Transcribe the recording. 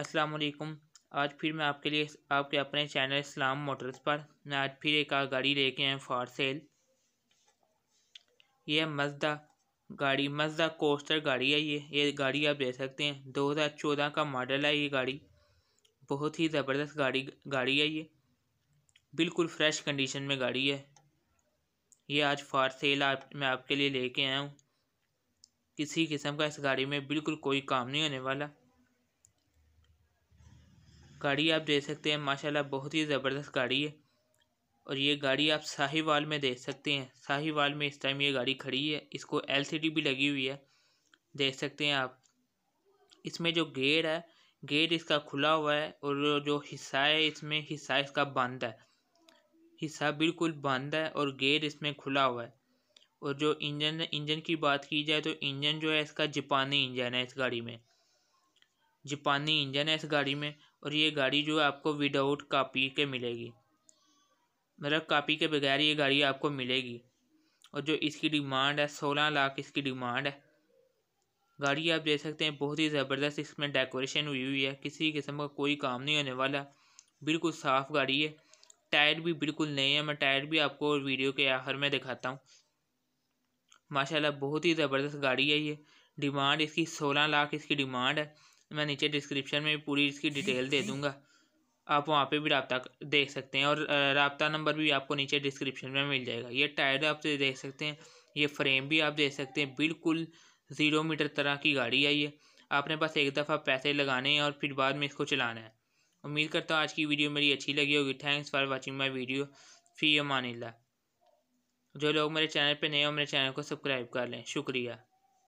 अस्सलाम वालेकुम आज फिर मैं आपके लिए आपके अपने चैनल इस्लाम मोटर्स पर मैं आज फिर एक गाड़ी लेके आया फॉर सेल यह मजदा गाड़ी मजदा कोस्टर गाड़ी है ये ये गाड़ी आप देख सकते हैं 2014 का मॉडल है ये गाड़ी बहुत ही ज़बरदस्त गाड़ी गाड़ी है ये बिल्कुल फ्रेश कंडीशन में गाड़ी है ये आज फॉर सेल आप मैं आपके लिए लेके आया हूँ किसी किस्म का इस गाड़ी में बिल्कुल कोई काम नहीं होने वाला गाड़ी आप देख सकते हैं माशाल्लाह बहुत ही ज़बरदस्त गाड़ी है और ये गाड़ी आप साहिवाल में देख सकते हैं साहिवाल में इस टाइम ये गाड़ी खड़ी है इसको एलसीडी भी लगी हुई है देख सकते हैं आप इसमें जो गेट है गेट इसका खुला हुआ है और जो हिस्सा है इसमें हिस्सा इसका बंद है हिस्सा बिल्कुल बंद है और गेट इसमें खुला हुआ है और जो इंजन इंजन की बात की जाए तो इंजन जो है इसका जापानी इंजन है इस गाड़ी में जापानी इंजन है इस गाड़ी में और ये गाड़ी जो है आपको विदाउट कापी के मिलेगी मतलब कापी के बगैर ये गाड़ी आपको मिलेगी और जो इसकी डिमांड है सोलह लाख इसकी डिमांड है गाड़ी आप देख सकते हैं बहुत ही ज़बरदस्त इसमें डेकोरेशन हुई हुई है किसी किस्म का कोई काम नहीं होने वाला बिल्कुल साफ़ गाड़ी है टायर भी बिल्कुल नए हैं मैं टायर भी आपको वीडियो के आखिर में दिखाता हूँ माशाल्लाह बहुत ही ज़बरदस्त गाड़ी है ये डिमांड इसकी सोलह लाख इसकी डिमांड है मैं नीचे डिस्क्रिप्शन में पूरी इसकी डिटेल दे दूँगा आप वहाँ पे भी रबता देख सकते हैं और रबता नंबर भी आपको नीचे डिस्क्रिप्शन में मिल जाएगा ये टायर आप देख सकते हैं ये फ्रेम भी आप देख सकते हैं बिल्कुल ज़ीरो मीटर तरह की गाड़ी है ये आपने बस एक दफ़ा पैसे लगाने हैं और फिर बाद में इसको चलाना है उम्मीद करता हूँ आज की वीडियो मेरी अच्छी लगी होगी thanks for watching my video फ़ी अमान जो लोग मेरे चैनल पर नए हो मेरे चैनल को सब्सक्राइब कर लें शुक्रिया